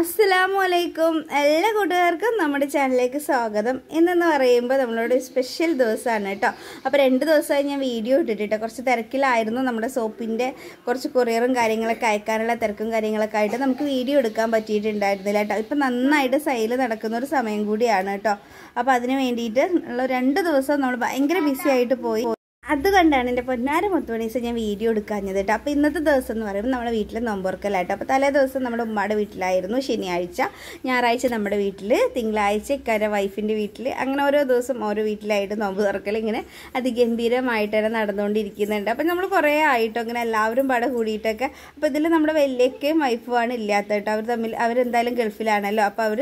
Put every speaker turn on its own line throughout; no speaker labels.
അസ്സലാമു അലൈക്കും എല്ലാ കൂട്ടുകാർക്കും നമ്മുടെ ചാനലിലേക്ക് സ്വാഗതം ഇന്നെന്ന് പറയുമ്പോൾ നമ്മളോട് സ്പെഷ്യൽ ദിവസമാണ് കേട്ടോ അപ്പോൾ രണ്ട് ദിവസമായി ഞാൻ വീഡിയോ ഇട്ടിട്ട് കുറച്ച് തിരക്കിലായിരുന്നു നമ്മുടെ സോപ്പിൻ്റെ കുറച്ച് കൊറിയറും കാര്യങ്ങളൊക്കെ അയക്കാനുള്ള തിരക്കും കാര്യങ്ങളൊക്കെ ആയിട്ട് നമുക്ക് വീഡിയോ എടുക്കാൻ പറ്റിയിട്ടുണ്ടായിരുന്നില്ല കേട്ടോ ഇപ്പം നന്നായിട്ട് സൈൽ നടക്കുന്ന ഒരു സമയം കൂടിയാണ് കേട്ടോ അപ്പോൾ അതിന് വേണ്ടിയിട്ട് ഉള്ള രണ്ട് ദിവസം നമ്മൾ ഭയങ്കര ബിസി ആയിട്ട് പോയി അതുകൊണ്ടാണ് എൻ്റെ പൊന്നാര ദിവസം ഞാൻ വീഡിയോ എടുക്കാഞ്ഞത് കേട്ടോ അപ്പോൾ ഇന്നത്തെ ദിവസം എന്ന് പറയുമ്പോൾ നമ്മുടെ വീട്ടിൽ നൊമ്പർക്കലായിട്ടോ അപ്പോൾ തലേ ദിവസം നമ്മുടെ ഉമ്മയുടെ വീട്ടിലായിരുന്നു ശനിയാഴ്ച ഞായറാഴ്ച നമ്മുടെ വീട്ടിൽ തിങ്കളാഴ്ച ഇക്കാരെ വൈഫിൻ്റെ വീട്ടിൽ അങ്ങനെ ഓരോ ദിവസം ഓരോ വീട്ടിലായിട്ട് നോമ്പ് തുറക്കൽ ഇങ്ങനെ അതിഗംഭീരമായിട്ട് തന്നെ നടന്നുകൊണ്ടിരിക്കുന്നുണ്ട് അപ്പോൾ നമ്മൾ കുറേ ആയിട്ടോ അങ്ങനെ എല്ലാവരും പട കൂടിയിട്ടൊക്കെ അപ്പോൾ ഇതിൽ നമ്മുടെ വലിയക്കയും വൈഫുമാണ് ഇല്ലാത്ത കേട്ടോ അവർ തമ്മിൽ അവരെന്തായാലും ഗൾഫിലാണല്ലോ അപ്പോൾ അവർ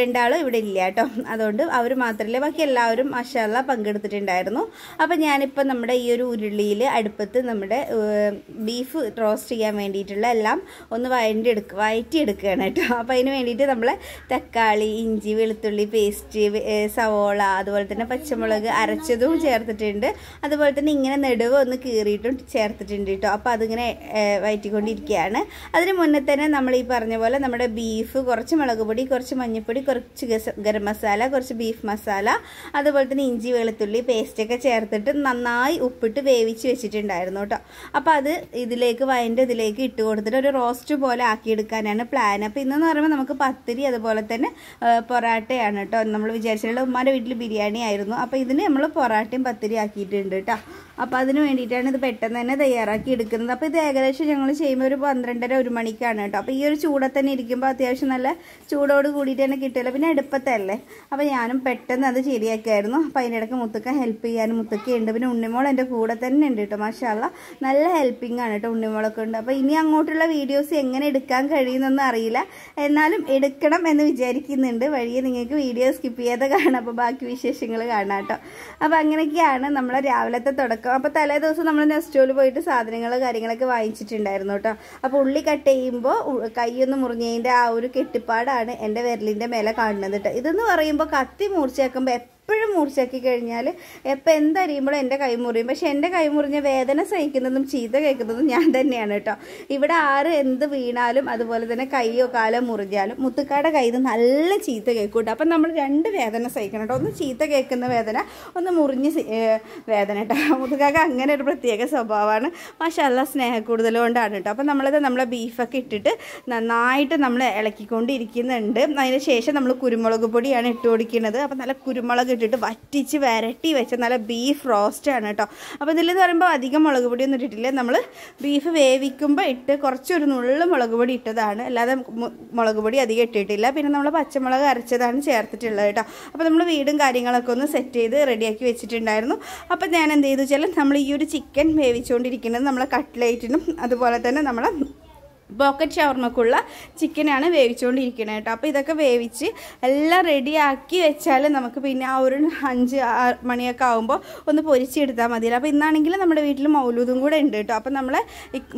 രണ്ടാളും ഇവിടെ ഇല്ല കേട്ടോ അതുകൊണ്ട് അവർ മാത്രമല്ല ബാക്കി എല്ലാവരും മഷാല പങ്കെടുത്തിട്ടുണ്ടായിരുന്നു അപ്പോൾ ഞാനിപ്പോൾ നമ്മൾ നമ്മുടെ ഈ ഒരു ഉരുളിയിൽ അടുപ്പത്ത് നമ്മുടെ ബീഫ് റോസ്റ്റ് ചെയ്യാൻ വേണ്ടിയിട്ടുള്ള എല്ലാം ഒന്ന് വഴണ്ടി എടുക്കുക വഴറ്റിയെടുക്കുകയാണ് കേട്ടോ അപ്പോൾ അതിന് വേണ്ടിയിട്ട് നമ്മൾ തക്കാളി ഇഞ്ചി വെളുത്തുള്ളി പേസ്റ്റ് സവോള അതുപോലെ തന്നെ പച്ചമുളക് അരച്ചതും ചേർത്തിട്ടുണ്ട് അതുപോലെ തന്നെ ഇങ്ങനെ നെടുവ് ഒന്ന് കീറിയിട്ടും ചേർത്തിട്ടുണ്ട് കേട്ടോ അപ്പോൾ അതിങ്ങനെ വയറ്റിക്കൊണ്ടിരിക്കുകയാണ് അതിന് മുന്നേ തന്നെ നമ്മൾ ഈ പറഞ്ഞ പോലെ നമ്മുടെ ബീഫ് കുറച്ച് മുളക് പൊടി കുറച്ച് മഞ്ഞൾപ്പൊടി കുറച്ച് ഗരം മസാല കുറച്ച് ബീഫ് മസാല അതുപോലെ തന്നെ ഇഞ്ചി വെളുത്തുള്ളി പേസ്റ്റൊക്കെ ചേർത്തിട്ട് നന്നായി നന്നായി ഉപ്പിട്ട് വേവിച്ച് വെച്ചിട്ടുണ്ടായിരുന്നു കേട്ടോ അപ്പോൾ അത് ഇതിലേക്ക് വയൻ്റെ ഇതിലേക്ക് ഇട്ട് കൊടുത്തിട്ട് ഒരു റോസ്റ്റ് പോലെ ആക്കിയെടുക്കാനാണ് പ്ലാൻ അപ്പോൾ ഇന്നെന്ന് പറയുമ്പോൾ നമുക്ക് പത്തിരി അതുപോലെ തന്നെ പൊറാട്ടയാണ് കേട്ടോ നമ്മൾ വിചാരിച്ചിട്ടുള്ള ഉമ്മാൻ്റെ വീട്ടിൽ ബിരിയാണി ആയിരുന്നു അപ്പോൾ ഇതിന് നമ്മൾ പൊറാട്ടയും പത്തിരി ആക്കിയിട്ടുണ്ട് കേട്ടോ അപ്പം അതിന് വേണ്ടിയിട്ടാണ് ഇത് പെട്ടെന്ന് തന്നെ തയ്യാറാക്കി എടുക്കുന്നത് അപ്പോൾ ഇത് ഏകദേശം ഞങ്ങൾ ചെയ്യുമ്പോൾ ഒരു പന്ത്രണ്ടര ഒരു മണിക്കാണ് കേട്ടോ അപ്പോൾ ഈ ഒരു ചൂടെ തന്നെ ഇരിക്കുമ്പോൾ അത്യാവശ്യം നല്ല ചൂടോട് കൂടിയിട്ട് തന്നെ കിട്ടില്ല പിന്നെ അടുപ്പത്തല്ലേ അപ്പോൾ ഞാനും പെട്ടെന്ന് അത് ശരിയാക്കായിരുന്നു അപ്പോൾ അതിൻ്റെ ഇടയ്ക്ക് മുത്തക്ക ഹെൽപ്പ് ചെയ്യാനും മുത്തക്കയുണ്ട് പിന്നെ ഉണ്ണിമോൾ എൻ്റെ കൂടെ തന്നെ ഉണ്ട് കേട്ടോ മാഷാള്ള നല്ല ഹെൽപ്പിംഗ് ആണ് കേട്ടോ ഉണ്ണിമോളൊക്കെ ഉണ്ട് അപ്പോൾ ഇനി അങ്ങോട്ടുള്ള വീഡിയോസ് എങ്ങനെ എടുക്കാൻ കഴിയുന്നൊന്നും അറിയില്ല എന്നാലും എടുക്കണം എന്ന് വിചാരിക്കുന്നുണ്ട് വഴിയെ നിങ്ങൾക്ക് വീഡിയോ സ്കിപ്പ് ചെയ്യാതെ കാണാം അപ്പോൾ ബാക്കി വിശേഷങ്ങൾ കാണാം കേട്ടോ അപ്പോൾ അങ്ങനെയൊക്കെയാണ് നമ്മളെ രാവിലത്തെ തുടക്കം ഉണ്ടാക്കാം അപ്പോൾ തലേ ദിവസം നമ്മൾ നെസ്റ്റോയിൽ പോയിട്ട് സാധനങ്ങൾ കാര്യങ്ങളൊക്കെ വാങ്ങിച്ചിട്ടുണ്ടായിരുന്നു കേട്ടോ അപ്പോൾ ഉള്ളി കട്ട് ചെയ്യുമ്പോൾ കൈയൊന്ന് മുറിഞ്ഞതിൻ്റെ ആ ഒരു കെട്ടിപ്പാടാണ് എൻ്റെ വിരലിൻ്റെ മേലെ കാണുന്നത് കേട്ടോ ഇതെന്ന് പറയുമ്പോൾ കത്തി മൂർച്ചയാക്കുമ്പോൾ എപ്പോഴും മൂർച്ചയാക്കി കഴിഞ്ഞാൽ എപ്പോൾ എന്തരിയുമ്പോഴും എൻ്റെ കൈ മുറിയും പക്ഷെ എൻ്റെ കൈ മുറിഞ്ഞ വേദന സഹിക്കുന്നതും ചീത്ത കേൾക്കുന്നതും ഞാൻ തന്നെയാണ് കേട്ടോ ഇവിടെ ആറ് എന്ത് വീണാലും അതുപോലെ തന്നെ കൈയോ കാലോ മുറിഞ്ഞാലും മുത്തുക്കാടെ കയ്യിൽ നിന്ന് നല്ല ചീത്ത കേൾക്കും കേട്ടോ അപ്പം നമ്മൾ രണ്ട് വേദന സഹിക്കണം കേട്ടോ ഒന്ന് ചീത്ത കേൾക്കുന്ന വേദന ഒന്ന് മുറിഞ്ഞ് വേദന കേട്ടോ മുത്തുക്കാക്ക അങ്ങനെ ഒരു പ്രത്യേക സ്വഭാവമാണ് മാഷല്ല സ്നേഹക്കൂടുതൽ കൊണ്ടാണ് കേട്ടോ അപ്പം നമ്മളത് നമ്മളെ ബീഫൊക്കെ ഇട്ടിട്ട് നന്നായിട്ട് നമ്മൾ ഇളക്കിക്കൊണ്ടിരിക്കുന്നുണ്ട് അതിന് ശേഷം നമ്മൾ കുരുമുളക് പൊടിയാണ് ഇട്ട് കൊടുക്കുന്നത് അപ്പം നല്ല കുരുമുളക് ഇട്ടിട്ട് വറ്റിച്ച് വരട്ടി വെച്ച നല്ല ബീഫ് റോസ്റ്റാണ് കേട്ടോ അപ്പോൾ ഇതിലെന്ന് പറയുമ്പോൾ അധികം മുളക് പൊടിയൊന്നും ഇട്ടിട്ടില്ല നമ്മൾ ബീഫ് വേവിക്കുമ്പോൾ ഇട്ട് കുറച്ചൊരു നുള്ളു മുളക് പൊടി ഇട്ടതാണ് അല്ലാതെ മുളക് പൊടി അധികം ഇട്ടിട്ടില്ല പിന്നെ നമ്മൾ പച്ചമുളക് അരച്ചതാണ് ചേർത്തിട്ടുള്ളത് കേട്ടോ അപ്പോൾ നമ്മൾ വീടും കാര്യങ്ങളൊക്കെ ഒന്ന് സെറ്റ് ചെയ്ത് റെഡിയാക്കി വെച്ചിട്ടുണ്ടായിരുന്നു അപ്പോൾ ഞാൻ എന്ത് ചെയ്തു വെച്ചാൽ നമ്മൾ ഈ ഒരു ചിക്കൻ വേവിച്ചുകൊണ്ടിരിക്കുന്നത് നമ്മളെ കട്ട്ലേറ്റിനും അതുപോലെ തന്നെ നമ്മളെ പോക്കറ്റ് ഷവർമ്മക്കുള്ള ചിക്കനാണ് വേവിച്ചുകൊണ്ടിരിക്കുന്നത് കേട്ടോ അപ്പോൾ ഇതൊക്കെ വേവിച്ച് എല്ലാം റെഡിയാക്കി വെച്ചാൽ നമുക്ക് പിന്നെ ആ ഒരു അഞ്ച് മണിയൊക്കെ ആകുമ്പോൾ ഒന്ന് പൊരിച്ചെടുത്താൽ മതിയല്ലോ അപ്പോൾ ഇന്നാണെങ്കിൽ നമ്മുടെ വീട്ടിൽ മൗലൂദും കൂടെ ഉണ്ട് കേട്ടോ അപ്പോൾ നമ്മൾ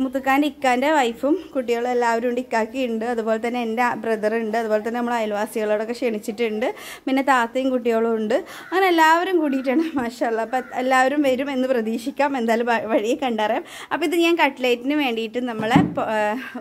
മുത്തുക്കാൻ്റെ ഇക്കാൻ്റെ വൈഫും കുട്ടികളും എല്ലാവരും ഉണ്ട് ഇക്കാക്കി ഉണ്ട് അതുപോലെ തന്നെ എൻ്റെ ബ്രദറുണ്ട് അതുപോലെ തന്നെ നമ്മൾ അയൽവാസികളോടൊക്കെ ക്ഷണിച്ചിട്ടുണ്ട് പിന്നെ താത്തയും കുട്ടികളും ഉണ്ട് അങ്ങനെ എല്ലാവരും കൂടിയിട്ടുണ്ട് മാഷല്ല അപ്പോൾ എല്ലാവരും വരും എന്ന് പ്രതീക്ഷിക്കാം എന്തായാലും വഴിയെ കണ്ടറിയാം അപ്പോൾ ഇത് ഞാൻ കട്ട്ലേറ്റിന് വേണ്ടിയിട്ട് നമ്മളെ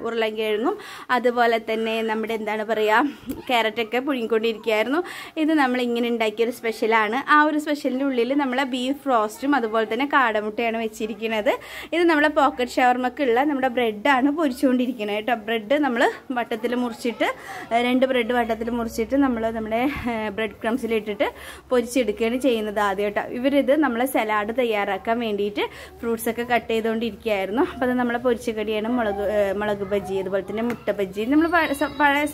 ഉരുളൻകിഴങ്ങും അതുപോലെ തന്നെ നമ്മുടെ എന്താണ് പറയുക ക്യാരറ്റൊക്കെ പുഴുങ്ങിക്കൊണ്ടിരിക്കുകയായിരുന്നു ഇത് നമ്മൾ ഇങ്ങനെ ഉണ്ടാക്കിയൊരു സ്പെഷ്യലാണ് ആ ഒരു സ്പെഷ്യലിൻ്റെ ഉള്ളിൽ നമ്മൾ ബീഫ് റോസ്റ്റും അതുപോലെ തന്നെ കാടമുട്ടയാണ് വെച്ചിരിക്കുന്നത് ഇത് നമ്മളെ പോക്കറ്റ് ഷവർമക്കുള്ള നമ്മുടെ ബ്രെഡാണ് പൊരിച്ചുകൊണ്ടിരിക്കുന്നത് കേട്ടോ ബ്രെഡ് നമ്മൾ വട്ടത്തിൽ മുറിച്ചിട്ട് രണ്ട് ബ്രെഡ് വട്ടത്തിൽ മുറിച്ചിട്ട് നമ്മൾ നമ്മുടെ ബ്രെഡ് ക്രംസിലിട്ടിട്ട് പൊരിച്ചെടുക്കുകയാണ് ചെയ്യുന്നത് കേട്ടോ ഇവരിത് നമ്മളെ സലാഡ് തയ്യാറാക്കാൻ വേണ്ടിയിട്ട് ഫ്രൂട്ട്സൊക്കെ കട്ട് ചെയ്തുകൊണ്ടിരിക്കുകയായിരുന്നു അപ്പോൾ അത് നമ്മളെ കടിയാണ് മുളക് മുളക് ബജി അതുപോലെ തന്നെ മുട്ട ബജി നമ്മൾ പഴയ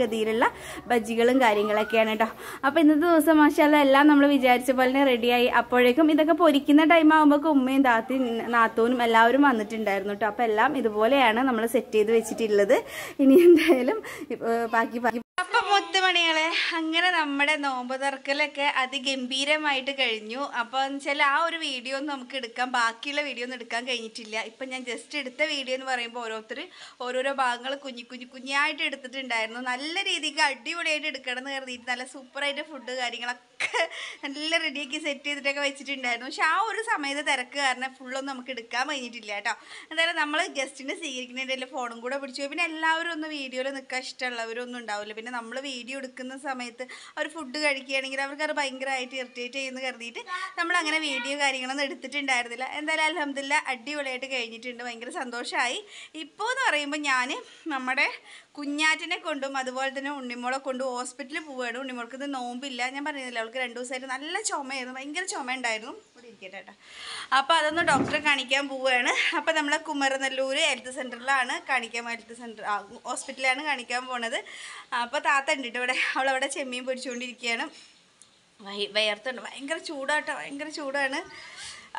ഗതിയിലുള്ള ബജികളും കാര്യങ്ങളൊക്കെയാണ് കേട്ടോ അപ്പോൾ ഇന്നത്തെ ദിവസം മാഷാല്ല എല്ലാം നമ്മൾ വിചാരിച്ച പോലെ തന്നെ റെഡിയായി അപ്പോഴേക്കും ഇതൊക്കെ പൊരിക്കുന്ന ടൈം ആകുമ്പോൾ ഉമ്മയും താത്തി നാത്തൂനും എല്ലാവരും വന്നിട്ടുണ്ടായിരുന്നു കേട്ടോ അപ്പോൾ എല്ലാം ഇതുപോലെയാണ് നമ്മൾ സെറ്റ് ചെയ്ത് വെച്ചിട്ടുള്ളത് ഇനി എന്തായാലും ബാക്കി ബാക്കി മുത്തുമണികളെ അങ്ങനെ നമ്മുടെ നോമ്പ് തുറക്കലൊക്കെ അതിഗംഭീരമായിട്ട് കഴിഞ്ഞു അപ്പോൾ വെച്ചാൽ ആ ഒരു വീഡിയോ ഒന്നും നമുക്ക് എടുക്കാൻ ബാക്കിയുള്ള വീഡിയോ ഒന്നും എടുക്കാൻ കഴിഞ്ഞിട്ടില്ല ഇപ്പം ഞാൻ ജസ്റ്റ് എടുത്ത വീഡിയോ എന്ന് പറയുമ്പോൾ ഓരോരുത്തർ ഓരോരോ ഭാഗങ്ങൾ കുഞ്ഞു കുഞ്ഞു കുഞ്ഞായിട്ട് എടുത്തിട്ടുണ്ടായിരുന്നു നല്ല രീതിക്ക് അടിപൊളിയായിട്ട് എടുക്കണം എന്ന് കരുതിയിട്ട് നല്ല സൂപ്പറായിട്ട് ഫുഡ് കാര്യങ്ങളൊക്കെ നല്ല റെഡിയാക്കി സെറ്റ് ചെയ്തിട്ടൊക്കെ വെച്ചിട്ടുണ്ടായിരുന്നു പക്ഷെ ആ ഒരു സമയത്ത് തിരക്ക് കാരണം ഫുള്ളൊന്നും നമുക്ക് എടുക്കാൻ കഴിഞ്ഞിട്ടില്ല കേട്ടോ എന്തായാലും നമ്മൾ ഗസ്റ്റിനെ സ്വീകരിക്കുന്നതിൻ്റെ ഫോണും കൂടെ പിടിച്ചു പിന്നെ എല്ലാവരും ഒന്ന് വീഡിയോയിൽ നിൽക്കാൻ ഇഷ്ടമുള്ളവരൊന്നും ഉണ്ടാവില്ല പിന്നെ നമ്മൾ വീഡിയോ എടുക്കുന്ന സമയത്ത് അവർ ഫുഡ് കഴിക്കുകയാണെങ്കിൽ അവർക്ക് അത് ഭയങ്കരമായിട്ട് ഇറിറ്റേറ്റ് ചെയ്യുന്നു കരുതിയിട്ട് നമ്മൾ അങ്ങനെ വീഡിയോ കാര്യങ്ങളൊന്നും എടുത്തിട്ടുണ്ടായിരുന്നില്ല എന്തായാലും അലഹമില്ല അടിപൊളിയായിട്ട് കഴിഞ്ഞിട്ടുണ്ട് ഭയങ്കര സന്തോഷമായി ഇപ്പോൾ എന്ന് പറയുമ്പോൾ ഞാൻ നമ്മുടെ കുഞ്ഞാറ്റിനെ കൊണ്ടും അതുപോലെ തന്നെ ഉണ്ണിമോളെ കൊണ്ടും ഹോസ്പിറ്റലിൽ പോവുകയാണ് ഉണ്ണിമോൾക്ക് ഇത് നോമ്പില്ല ഞാൻ പറഞ്ഞില്ല അവൾക്ക് രണ്ട് ദിവസമായിട്ട് നല്ല ചുമയായിരുന്നു ഭയങ്കര ചുമ ഉണ്ടായിരുന്നു ഇവിടെ ഇരിക്കട്ടെ കേട്ടോ അപ്പോൾ അതൊന്ന് ഡോക്ടറെ കാണിക്കാൻ പോവുകയാണ് അപ്പോൾ നമ്മൾ കുമരനെല്ലൂർ ഹെൽത്ത് സെൻറ്ററിലാണ് കാണിക്കാൻ ഹെൽത്ത് സെൻറ്റർ ഹോസ്പിറ്റലാണ് കാണിക്കാൻ പോണത് അപ്പോൾ താത്ത ഉണ്ട് ഇവിടെ അവളവിടെ ചെമ്മീൻ പൊരിച്ചുകൊണ്ടിരിക്കുകയാണ് വയർത്തുണ്ട് ഭയങ്കര ചൂടാട്ടോ ഭയങ്കര ചൂടാണ്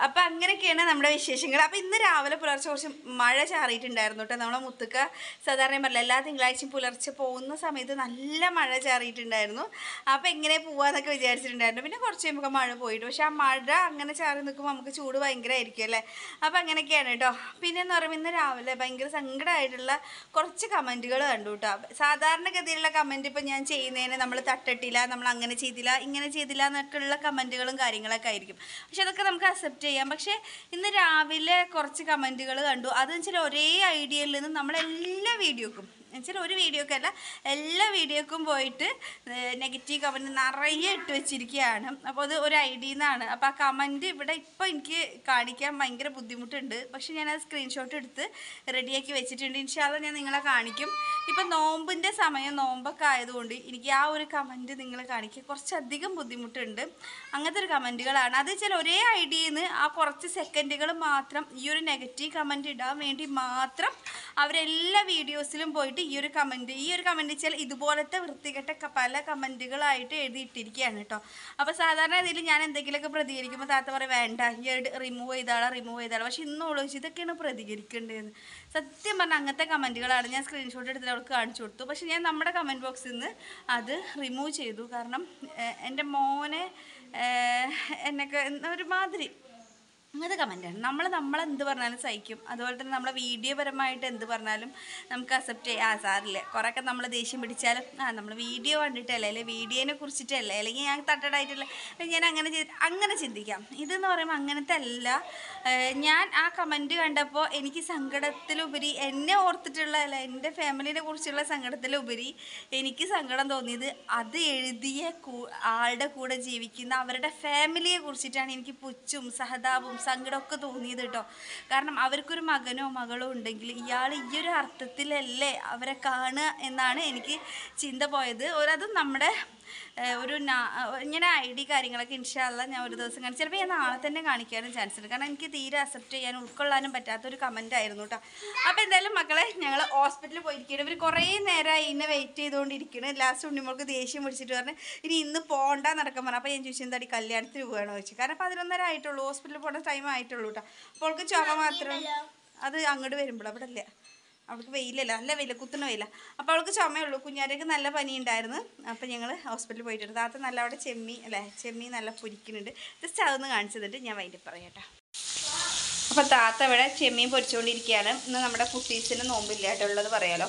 അപ്പൊ അങ്ങനെയൊക്കെയാണ് നമ്മുടെ വിശേഷങ്ങൾ അപ്പൊ ഇന്ന് രാവിലെ പുലർച്ചെ കുറച്ച് മഴ ചാറിയിട്ടുണ്ടായിരുന്നു കേട്ടോ നമ്മളെ മുത്തുക്ക സാധാരണ പറയില്ല എല്ലാ തിങ്കളാഴ്ചയും പുലർച്ചെ പോകുന്ന സമയത്ത് നല്ല മഴ ചാറിയിട്ടുണ്ടായിരുന്നു അപ്പൊ എങ്ങനെ പോവാന്നൊക്കെ വിചാരിച്ചിട്ടുണ്ടായിരുന്നു പിന്നെ കുറച്ച് കഴിയുമ്പോൾ മഴ പോയിട്ട് പക്ഷേ ആ മഴ അങ്ങനെ ചാറി നിൽക്കുമ്പോൾ നമുക്ക് ചൂട് ഭയങ്കരമായിരിക്കും അല്ലേ അപ്പൊ അങ്ങനെയൊക്കെയാണ് കേട്ടോ പിന്നെ എന്ന് പറയുമ്പോൾ ഇന്ന് രാവിലെ ഭയങ്കര സങ്കടമായിട്ടുള്ള കുറച്ച് കമന്റുകൾ കണ്ടു കേട്ടോ സാധാരണഗതിയിലുള്ള കമന്റ് ഇപ്പൊ ഞാൻ ചെയ്യുന്നതിന് നമ്മൾ തട്ടിട്ടില്ല നമ്മൾ അങ്ങനെ ചെയ്തില്ല ഇങ്ങനെ ചെയ്തില്ല എന്നൊക്കെയുള്ള കമന്റുകളും കാര്യങ്ങളൊക്കെ ആയിരിക്കും പക്ഷെ അതൊക്കെ നമുക്ക് അക്സെപ്റ്റ് അക്സെപ്റ്റ് ചെയ്യാം പക്ഷേ ഇന്ന് രാവിലെ കുറച്ച് കമൻറ്റുകൾ കണ്ടു അതെന്ന് വെച്ചാൽ ഒരേ ഐഡിയയിൽ നിന്ന് നമ്മളെല്ലാ വീഡിയോക്കും എന്നുവെച്ചാൽ ഒരു വീഡിയോക്കല്ല എല്ലാ വീഡിയോക്കും പോയിട്ട് നെഗറ്റീവ് കമൻറ്റ് നിറയെ ഇട്ട് വെച്ചിരിക്കുകയാണ് അപ്പോൾ അത് ഒരു ഐ ഡിയിൽ നിന്നാണ് അപ്പോൾ ആ കമൻറ്റ് ഇവിടെ ഇപ്പോൾ എനിക്ക് കാണിക്കാൻ ഭയങ്കര ബുദ്ധിമുട്ടുണ്ട് പക്ഷേ ഞാൻ ആ സ്ക്രീൻഷോട്ട് എടുത്ത് റെഡിയാക്കി വെച്ചിട്ടുണ്ട് ഇൻഷാല്ല ഞാൻ നിങ്ങളെ കാണിക്കും ഇപ്പം നോമ്പിൻ്റെ സമയം നോമ്പൊക്കെ ആയതുകൊണ്ട് എനിക്ക് ആ ഒരു കമൻറ്റ് നിങ്ങൾ കാണിക്കുക കുറച്ചധികം ബുദ്ധിമുട്ടുണ്ട് അങ്ങനത്തെ ഒരു കമൻറ്റുകളാണ് അത് വെച്ചാൽ ഒരേ ഐഡിയയിൽ നിന്ന് ആ കുറച്ച് സെക്കൻഡുകൾ മാത്രം ഈ ഒരു നെഗറ്റീവ് കമൻറ്റ് ഇടാൻ വേണ്ടി മാത്രം അവരെല്ലാ വീഡിയോസിലും പോയിട്ട് ഈ ഒരു കമൻറ്റ് ഈ ഒരു കമൻറ്റ് വെച്ചാൽ ഇതുപോലത്തെ വൃത്തികെട്ട പല കമൻറ്റുകളായിട്ട് എഴുതിയിട്ടിരിക്കുകയാണ് കേട്ടോ അപ്പോൾ സാധാരണ ഇതിൽ ഞാൻ എന്തെങ്കിലുമൊക്കെ പ്രതികരിക്കുമ്പോൾ താത്ത പറയും വേണ്ട ഈ റിമൂവ് ചെയ്താളാ റിമൂവ് ചെയ്താളാ പക്ഷേ ഇന്നോളൂ ഇതൊക്കെയാണ് പ്രതികരിക്കേണ്ടതെന്ന് സത്യം പറഞ്ഞാൽ അങ്ങനത്തെ കമൻറ്റുകളാണ് ഞാൻ സ്ക്രീൻഷോട്ട് എടുത്തത് അവൾക്ക് കാണിച്ചു കൊടുത്തു പക്ഷെ ഞാൻ നമ്മുടെ കമൻറ്റ് ബോക്സിൽ നിന്ന് അത് റിമൂവ് ചെയ്തു കാരണം എൻ്റെ മോനെ എന്നൊക്കെ ഒരുമാതിരി അങ്ങനത്തെ കമൻറ്റാണ് നമ്മൾ നമ്മളെന്ത് പറഞ്ഞാലും സഹിക്കും അതുപോലെ തന്നെ നമ്മളെ വീഡിയോ പരമായിട്ട് എന്ത് പറഞ്ഞാലും നമുക്ക് അക്സെപ്റ്റ് ചെയ്യാം ആ സാറില്ല കുറേയൊക്കെ നമ്മൾ ദേഷ്യം പിടിച്ചാലും ആ നമ്മൾ വീഡിയോ കണ്ടിട്ടല്ലേ അല്ലെങ്കിൽ വീഡിയോനെ കുറിച്ചിട്ടല്ലേ അല്ലെങ്കിൽ ഞാൻ തട്ടടായിട്ടല്ലേ ഞാൻ അങ്ങനെ ചെയ്ത് അങ്ങനെ ചിന്തിക്കാം ഇതെന്ന് പറയുമ്പോൾ അങ്ങനത്തെ അല്ല ഞാൻ ആ കമൻറ്റ് കണ്ടപ്പോൾ എനിക്ക് സങ്കടത്തിലുപരി എന്നെ ഓർത്തിട്ടുള്ള അല്ല എൻ്റെ ഫാമിലിനെ കുറിച്ചുള്ള സങ്കടത്തിലുപരി എനിക്ക് സങ്കടം തോന്നിയത് അത് എഴുതിയ ആളുടെ കൂടെ ജീവിക്കുന്ന അവരുടെ ഫാമിലിയെ കുറിച്ചിട്ടാണ് എനിക്ക് പുച്ഛും സഹതാപും സങ്കടമൊക്കെ തോന്നിയത് കേട്ടോ കാരണം അവർക്കൊരു മകനോ മകളോ ഉണ്ടെങ്കിൽ ഇയാൾ ഈ ഒരു അർത്ഥത്തിലല്ലേ അവരെ കാണുക എന്നാണ് എനിക്ക് ചിന്ത പോയത് ഒരതും നമ്മുടെ ഒരു ഇങ്ങനെ ഐ ഡി കാര്യങ്ങളൊക്കെ ഇൻഷാല്ല ഞാൻ ഒരു ദിവസം കാണിച്ചു ചിലപ്പോൾ ഞാൻ നാളെ തന്നെ കാണിക്കാനും ചാൻസ് ഉണ്ട് കാരണം എനിക്ക് തീരെ അക്സെപ്റ്റ് ചെയ്യാൻ ഉൾക്കൊള്ളാനും പറ്റാത്തൊരു കമൻ്റ് ആയിരുന്നു കേട്ടോ അപ്പോൾ എന്തായാലും മക്കളെ ഞങ്ങൾ ഹോസ്പിറ്റലിൽ പോയിരിക്കുകയാണ് ഇവർ കുറേ നേരമായി ഇന്നെ വെയിറ്റ് ചെയ്തുകൊണ്ടിരിക്കുന്നു ലാസ്റ്റ് ഉണ്ണിമോൾക്ക് ദേഷ്യം പിടിച്ചിട്ട് പറഞ്ഞ് ഇനി ഇന്ന് പോകണ്ട നടക്കാൻ പറഞ്ഞു അപ്പോൾ ഞാൻ ചോദിച്ചു എന്താ കല്യാണത്തിന് പോവുകയാണോ ചോദിച്ചു കാരണം പതിനൊന്നര ആയിട്ടുള്ളൂ ഹോസ്പിറ്റലിൽ പോകേണ്ട ടൈം ആയിട്ടുള്ളൂ കേട്ടോ അപ്പോൾ ചുമ മാത്രം അത് അങ്ങോട്ട് വരുമ്പോൾ അവിടെ അല്ലേ അവൾക്ക് വെയിലല്ല നല്ല വെയില കുത്തുന്ന വെയില അപ്പോൾ അവൾക്ക് ചുമയുള്ളൂ കുഞ്ഞാരേക്ക് നല്ല പനി ഉണ്ടായിരുന്നു അപ്പോൾ ഞങ്ങൾ ഹോസ്പിറ്റലിൽ പോയിട്ടുണ്ട് താത്ത നല്ല അവിടെ ചെമ്മി അല്ലേ ചെമ്മി നല്ല പൊരിക്കുന്നുണ്ട് ജസ്റ്റ് അതൊന്ന് കാണിച്ചതിട്ട് ഞാൻ വൈകിട്ട് പറയട്ടെ അപ്പോൾ താത്ത ഇവിടെ ചെമ്മീൻ പൊരിച്ചുകൊണ്ടിരിക്കുകയാണ് ഇന്ന് നമ്മുടെ കുട്ടീസിന് നോമ്പില്ല ഉള്ളത് പറയാലോ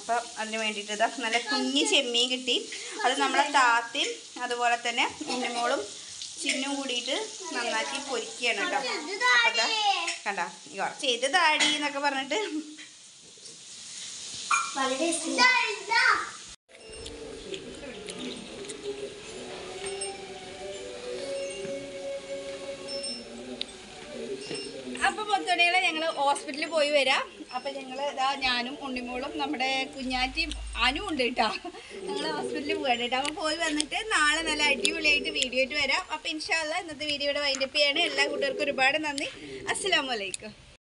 അപ്പോൾ അതിന് വേണ്ടിയിട്ട് നല്ല കുഞ്ഞി ചെമ്മീൻ കിട്ടി അത് നമ്മളെ താത്തയും അതുപോലെ തന്നെ ഉണ്ണിമോളും ചിന്നും കൂടിയിട്ട് നന്നാക്കി പൊരിക്കുകയാണ് കേട്ടോ അപ്പം കണ്ട കുറച്ച് ചെയ്ത് താടി എന്നൊക്കെ പറഞ്ഞിട്ട് വളരെ അപ്പൊ പൊത്തുണികളെ ഞങ്ങൾ ഹോസ്പിറ്റലിൽ പോയി വരാം അപ്പൊ ഞങ്ങള് ഇതാ ഞാനും ഉണ്ണിമോളും നമ്മുടെ കുഞ്ഞാറ്റിയും അനു ഉണ്ട് കേട്ടാ ഞങ്ങൾ ഹോസ്പിറ്റലിൽ പോകാൻ കേട്ടോ അപ്പൊ പോയി വന്നിട്ട് നാളെ നല്ല അടിപൊളിയായിട്ട് വീഡിയോ ആയിട്ട് വരാം അപ്പൊ ഇൻഷാല്ല ഇന്നത്തെ വീഡിയോയുടെ വൈൻഡപ്പ് ചെയ്യാണ് എല്ലാ കൂട്ടുകാർക്കും ഒരുപാട് നന്ദി അസ്സാം വലൈക്കും